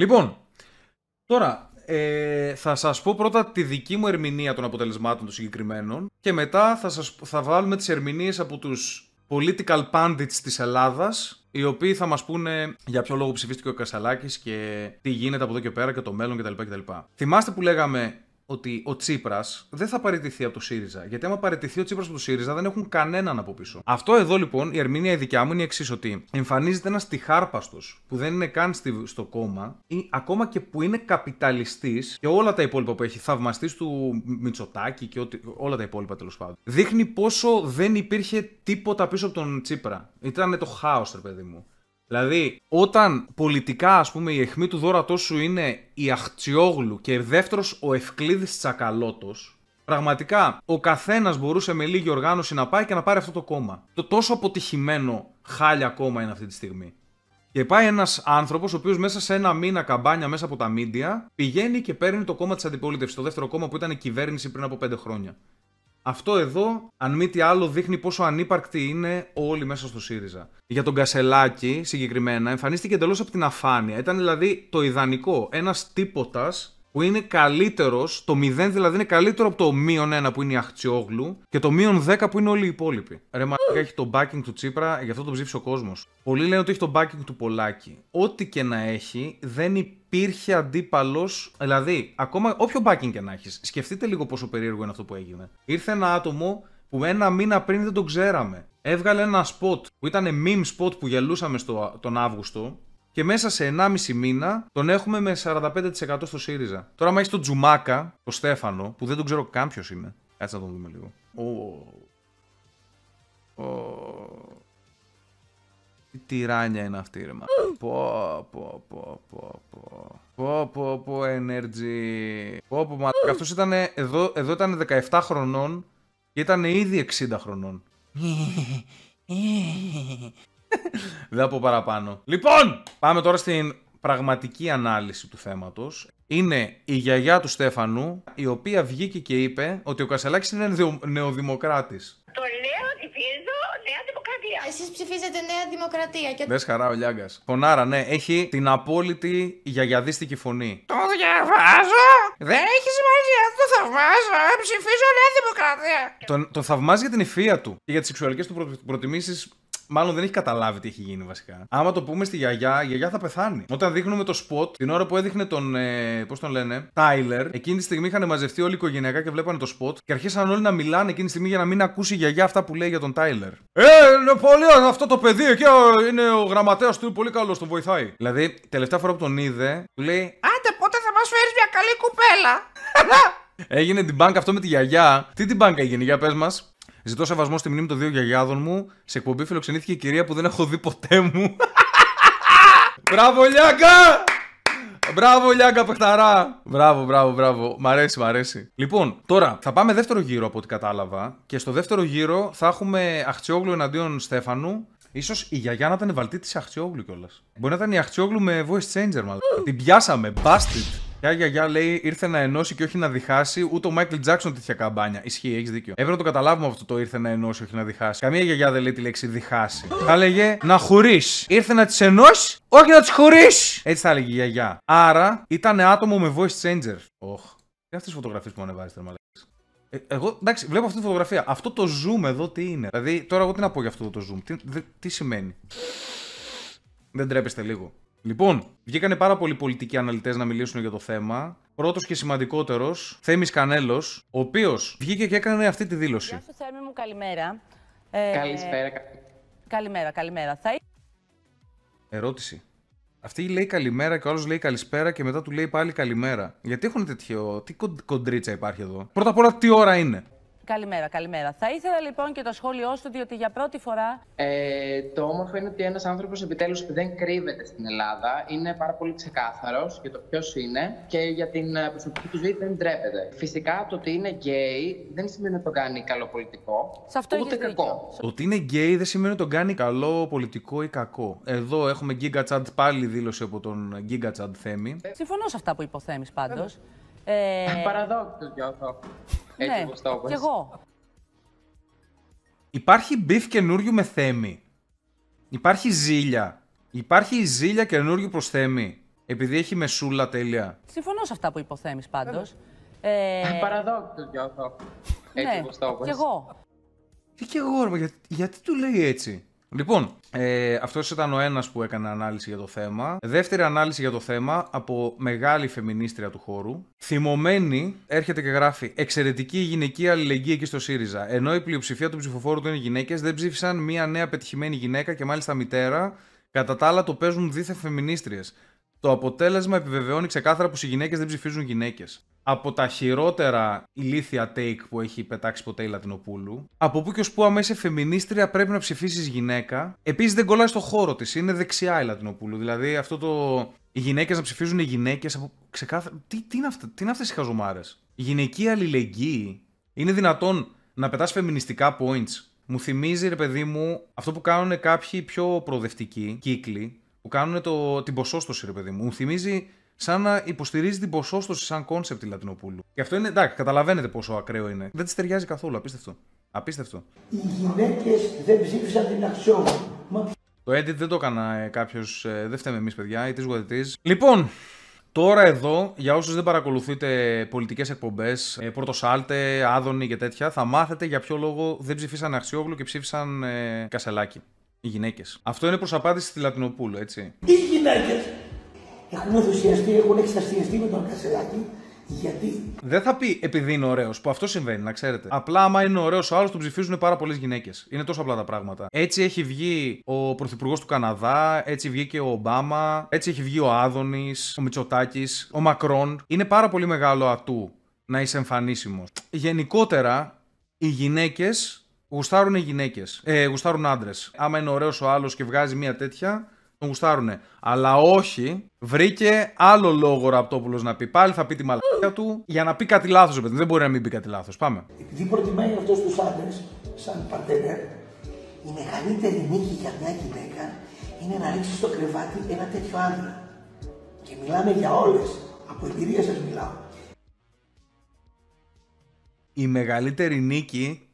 Λοιπόν, τώρα ε, θα σας πω πρώτα τη δική μου ερμηνεία των αποτελεσμάτων των συγκεκριμένων και μετά θα, σας, θα βάλουμε τις ερμηνείες από τους political pundits της Ελλάδας οι οποίοι θα μας πούνε για ποιο λόγο ψηφίστηκε ο Κασαλάκης και τι γίνεται από εδώ και πέρα και το μέλλον κτλ. κτλ. Θυμάστε που λέγαμε ότι ο Τσίπρας δεν θα παραιτηθεί από το ΣΥΡΙΖΑ. Γιατί άμα παραιτηθεί ο Τσίπρας από το ΣΥΡΙΖΑ, δεν έχουν κανέναν από πίσω. Αυτό εδώ λοιπόν, η ερμηνεία η δικιά μου είναι η εξής: Ότι εμφανίζεται ένας τυχάρπαστος που δεν είναι καν στο κόμμα, ή ακόμα και που είναι καπιταλιστής και όλα τα υπόλοιπα που έχει, θαυμαστή του Μητσοτάκη και ό,τι, όλα τα υπόλοιπα τέλος πάντων. Δείχνει πόσο δεν υπήρχε τίποτα πίσω από τον Τσίπρα. Ήταν το χάος, παιδί μου. Δηλαδή, όταν πολιτικά, ας πούμε, η αιχμή του δόρατό σου είναι η Αχτσιόγλου και δεύτερος ο Ευκλήδης Τσακαλώτος, πραγματικά ο καθένας μπορούσε με λίγη οργάνωση να πάει και να πάρει αυτό το κόμμα. Το τόσο αποτυχημένο χάλια κόμμα είναι αυτή τη στιγμή. Και πάει ένας άνθρωπος, ο οποίος μέσα σε ένα μήνα καμπάνια μέσα από τα μίντια, πηγαίνει και παίρνει το κόμμα της αντιπολίτευσης, το δεύτερο κόμμα που ήταν η κυβέρνηση πριν από πέντε χρόνια. Αυτό εδώ, αν μη τι άλλο, δείχνει πόσο ανύπαρκτοι είναι όλοι μέσα στο ΣΥΡΙΖΑ. Για τον Κασελάκη συγκεκριμένα, εμφανίστηκε εντελώς από την αφάνεια. Ήταν δηλαδή το ιδανικό. Ένας τίποτα που είναι καλύτερος, το 0 δηλαδή είναι καλύτερο από το μείον 1 που είναι η Αχτσιόγλου και το μείον 10 που είναι όλοι οι υπόλοιποι. Ρε μα, έχει το backing του Τσίπρα, γι' αυτό τον ψήφισε ο κόσμος. Πολλοί λένε ότι έχει το backing του Πολάκη. Ό,τι και να έχει, δεν υπάρχει υπήρχε αντίπαλος. Δηλαδή, ακόμα όποιο backing και να έχεις, σκεφτείτε λίγο πόσο περίεργο είναι αυτό που έγινε. Ήρθε ένα άτομο που ένα μήνα πριν δεν τον ξέραμε. Έβγαλε ένα spot που ήταν meme spot που γελούσαμε τον Αύγουστο και μέσα σε 1,5 μήνα τον έχουμε με 45% στο ΣΥΡΙΖΑ. Τώρα, μα έχει τον Τζουμάκα, τον Στέφανο, που δεν τον ξέρω καν ποιος είναι. Κάτσε να τον δούμε λίγο. Oh. Τι τυράνια είναι αυτή ρε μα. Πω πω πω πω πω. Πω πω πω energy. Πω πω μα. Αυτός ήταν εδώ, εδώ ήταν 17 χρονών και ήταν ήδη 60 χρονών. Δεν θα πω παραπάνω. Λοιπόν, πάμε τώρα στην πραγματική ανάλυση του θέματος. Είναι η γιαγιά του Στέφανου, η οποία βγήκε και είπε ότι ο Κασελάκης είναι νεοδημοκράτης. Νέα Δημοκρατία. Και... Δες χαρά ο Λιάγκας. Πονάρα, ναι, έχει την απόλυτη γιαγιαδίστικη φωνή. Το διαβάζω! Δεν έχει σημασία, το θαυμάζω. Ε, ψηφίζω Νέα Δημοκρατία. Το θαυμάζει για την υφεία του και για τις σεξουαλικές του προτιμήσεις μάλλον δεν έχει καταλάβει τι έχει γίνει βασικά. Άμα το πούμε στη γιαγιά, η γιαγιά θα πεθάνει. Όταν δείχνουμε το spot, την ώρα που έδειχνε τον. Ε, Πώς τον λένε, Τάιλερ, εκείνη τη στιγμή είχαν μαζευτεί όλοι οι οικογενειακά και βλέπανε το spot και αρχίσαν όλοι να μιλάνε εκείνη τη στιγμή για να μην ακούσει η γιαγιά αυτά που λέει για τον Τάιλερ. Ε, είναι πολύ αυτό το παιδί εκεί είναι ο γραμματέας του, πολύ καλός, τον βοηθάει. Δηλαδή, τελευταία φορά που τον είδε, του λέει Άντε, πότε θα μας φέρεις μια καλή κουπέλα. Έγινε την μπάνκα αυτό με τη γιαγιά. Τι την μπάνκα έγινε, για πες μας. Ζητώ σεβασμό στη μνήμη των δύο γιαγιάδων μου. Σε εκπομπή φιλοξενήθηκε η κυρία που δεν έχω δει ποτέ μου. Μπράβο, Λιάγκα! Μπράβο, Λιάγκα, παιχταρά! Μπράβο, μπράβο, μπράβο. Μ' αρέσει, μ' αρέσει. Λοιπόν, τώρα θα πάμε δεύτερο γύρο από ό,τι κατάλαβα. Και στο δεύτερο γύρο θα έχουμε Αχτσιόγλου εναντίον Στέφανου. σω η γιαγιά να ήταν βαλτή τη Αχτσιόγλου κιόλας. Μπορεί να ήταν η Αχτσιόγλου με voice changer, μάλλον. Την πιάσαμε, busted. Ποια γιαγιά λέει ήρθε να ενώσει και όχι να διχάσει, ούτε ο Μάικλ Τζάξον τέτοια καμπάνια. Ισχύει, έχεις δίκιο. Έπρεπε να το καταλάβουμε αυτό το ήρθε να ενώσει, όχι να διχάσει. Καμία γιαγιά δεν λέει τη λέξη διχάσει. Θα λέγε να χωρίς! Ήρθε να τις ενώσει, όχι να τις χωρίς! Έτσι θα έλεγε η γιαγιά. Άρα ήταν άτομο με voice changer. Οχ. Τι αυτές τις φωτογραφίες που ανεβάζει, τρεμαλέ. Ε, εγώ, εντάξει, βλέπω αυτή τη φωτογραφία. Αυτό το zoom εδώ τι είναι. Δηλαδή, τώρα εγώ τι να πω για αυτό το zoom. Τι, δε, τι σημαίνει. Δεν τρέπεστε λίγο. Λοιπόν, βγήκανε πάρα πολλοί πολιτικοί αναλυτές να μιλήσουν για το θέμα. Πρώτος και σημαντικότερος, Θέμης Κανέλος, ο οποίος βγήκε και έκανε αυτή τη δήλωση. Γεια σου, Θέμη μου, καλημέρα. Ε, Καλησπέρα. Καλημέρα, καλημέρα. Θα... Ερώτηση. Αυτή λέει καλημέρα και ο άλλος λέει καλησπέρα και μετά του λέει πάλι καλημέρα. Γιατί έχουν τέτοιο. Τι κοντρίτσα υπάρχει εδώ. Πρώτα απ' όλα, τι ώρα είναι. Καλημέρα, καλημέρα. Θα ήθελα λοιπόν και το σχόλιο σου, διότι για πρώτη φορά. Ε, το όμορφο είναι ότι ένας άνθρωπος επιτέλους δεν κρύβεται στην Ελλάδα. Είναι πάρα πολύ ξεκάθαρος για το ποιος είναι και για την ε, προσωπική του ζωή δεν ντρέπεται. Φυσικά το ότι είναι γκέι δεν σημαίνει ότι τον κάνει καλό πολιτικό. Σε αυτό ούτε κακό. Το Ότι είναι γκέι δεν σημαίνει ότι τον κάνει καλό πολιτικό ή κακό. Εδώ έχουμε Giga Chad πάλι δήλωση από τον Giga Τσάντ Θέμη. Συμφωνώ σε αυτά που υποθέμεις πάντως. Ε... Παραδόξω ναι, Κι εγώ. Υπάρχει μπιφ καινούριου με θέμη. Υπάρχει ζήλια. Υπάρχει ζήλια καινούριου προς θέμη. Επειδή έχει μεσούλα τέλεια. Συμφωνώ σε αυτά που υποθέμεις πάντως. Ε... ε... Παραδόξω αυτό. Έτσι ναι, κι εγώ. Τι κι εγώ, γιατί, γιατί του λέει έτσι. Λοιπόν, ε, αυτός ήταν ο ένας που έκανε ανάλυση για το θέμα. Δεύτερη ανάλυση για το θέμα από μεγάλη φεμινίστρια του χώρου. Θυμωμένη έρχεται και γράφει Εξαιρετική γυναική αλληλεγγύη εκεί στο ΣΥΡΙΖΑ. Ενώ η πλειοψηφία του ψηφοφόρου του είναι γυναίκες, δεν ψήφισαν μία νέα πετυχημένη γυναίκα και μάλιστα μητέρα. Κατά τα άλλα, το παίζουν δίθε φεμινίστριες. Το αποτέλεσμα επιβεβαιώνει ξεκάθαρα πως οι γυναίκες δεν ψηφίζουν γυναίκες. Από τα χειρότερα ηλίθια take που έχει πετάξει ποτέ η Λατινοπούλου. Από πού και ως πού, άμα είσαι φεμινίστρια, πρέπει να ψηφίσεις γυναίκα. Επίσης δεν κολλάει στο χώρο της. Είναι δεξιά η Λατινοπούλου. Δηλαδή αυτό το. Οι γυναίκες να ψηφίζουν οι γυναίκες. Από... Ξεκάθαρα. Τι, τι είναι, τι είναι αυτές οι χαζομάρες. Γυναική αλληλεγγύη. Είναι δυνατόν να πετάς φεμινιστικά points. Μου θυμίζει, ρε παιδί μου, αυτό που κάνουν κάποιοι πιο προοδευτικοί κύκλοι που κάνουν το, την ποσόστοση, ρε παιδί μου. Μου θυμίζει σαν να υποστηρίζει την ποσόστοση σαν κόνσεπτ η Λατινοπούλου. Και αυτό είναι, εντάξει, καταλαβαίνετε πόσο ακραίο είναι. Δεν της ταιριάζει καθόλου, απίστευτο. Απίστευτο. Οι γυναίκες δεν ψήφισαν την Μα... Το edit δεν το έκανα ε, κάποιος. Ε, δεν φταίμε εμείς, παιδιά. Ή is what Λοιπόν, Τώρα εδώ, για όσους δεν παρακολουθείτε πολιτικές εκπομπές, ε, πρωτοσάλτε, Άδωνη και τέτοια, θα μάθετε για ποιο λόγο δεν ψηφίσαν Αξιόγλου και ψήφισαν ε, οι γυναίκες. Αυτό είναι προς απάντηση στη Λατινοπούλου, έτσι. Οι γυναίκες έχουν ενθουσιαστεί, έχουν εξασθενιστεί με τον Κασελάκη γιατί. Δεν θα πει επειδή είναι ωραίος, που αυτό συμβαίνει, να ξέρετε. Απλά άμα είναι ωραίος ο άλλος, τον ψηφίζουν πάρα πολλές γυναίκες. Είναι τόσο απλά τα πράγματα. Έτσι έχει βγει ο Πρωθυπουργός του Καναδά, έτσι βγήκε ο Ομπάμα, έτσι έχει βγει ο Άδωνης, ο Μητσοτάκης, ο Μακρόν. Είναι πάρα πολύ μεγάλο ατού να είσαι εμφανίσιμος. Γενικότερα, οι γυναίκες Γουστάρουν οι γυναίκες. Ε, γουστάρουν άντρες. Άμα είναι ωραίος ο άλλος και βγάζει μια τέτοια, τον γουστάρουνε. Αλλά όχι, βρήκε άλλο λόγο ο Ραπτόπουλος να πει. Πάλι θα πει τη μαλακία του για να πει κάτι λάθος, παιδί. Δεν μπορεί να μην πει κάτι λάθος. Πάμε. Επειδή προτιμάει αυτός τους άντρες, σαν παρτενέρ, η μεγαλύτερη νίκη για μια γυναίκα είναι να ρίξει στο κρεβάτι ένα τέτοιο άντρα. Και μιλάμε για όλες. Από εμπειρία σας μιλάω. Η μεγαλύτερη νίκη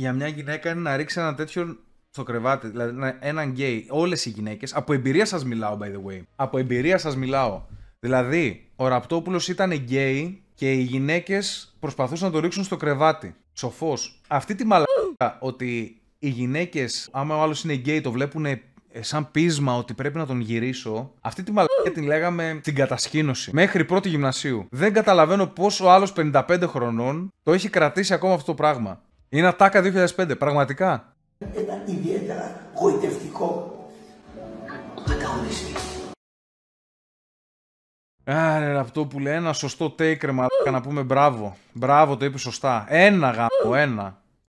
για μια γυναίκα είναι να ρίξει ένα τέτοιο στο κρεβάτι, δηλαδή έναν γκέι. Όλες οι γυναίκες, από εμπειρία σας μιλάω, by the way. Από εμπειρία σας μιλάω. Δηλαδή, ο Ραπτόπουλος ήταν γκέι και οι γυναίκες προσπαθούσαν να το ρίξουν στο κρεβάτι. Σοφός. Αυτή τη μαλακά ότι οι γυναίκες, άμα ο άλλος είναι γκέι, το βλέπουν ε, σαν πείσμα ότι πρέπει να τον γυρίσω, αυτή τη μαλακία την λέγαμε την κατασκήνωση. Μέχρι πρώτη γυμνασίου. Δεν καταλαβαίνω πόσο άλλο 55 χρονών το έχει κρατήσει ακόμα αυτό το πράγμα. Είναι ατάκα 2005, πραγματικά. Ένα ιδιαίτερα γοητευτικό αυτό που λέει ένα σωστό take ρε να πούμε μπράβο. Μπράβο το είπε σωστά. Ένα γάμο, ένα.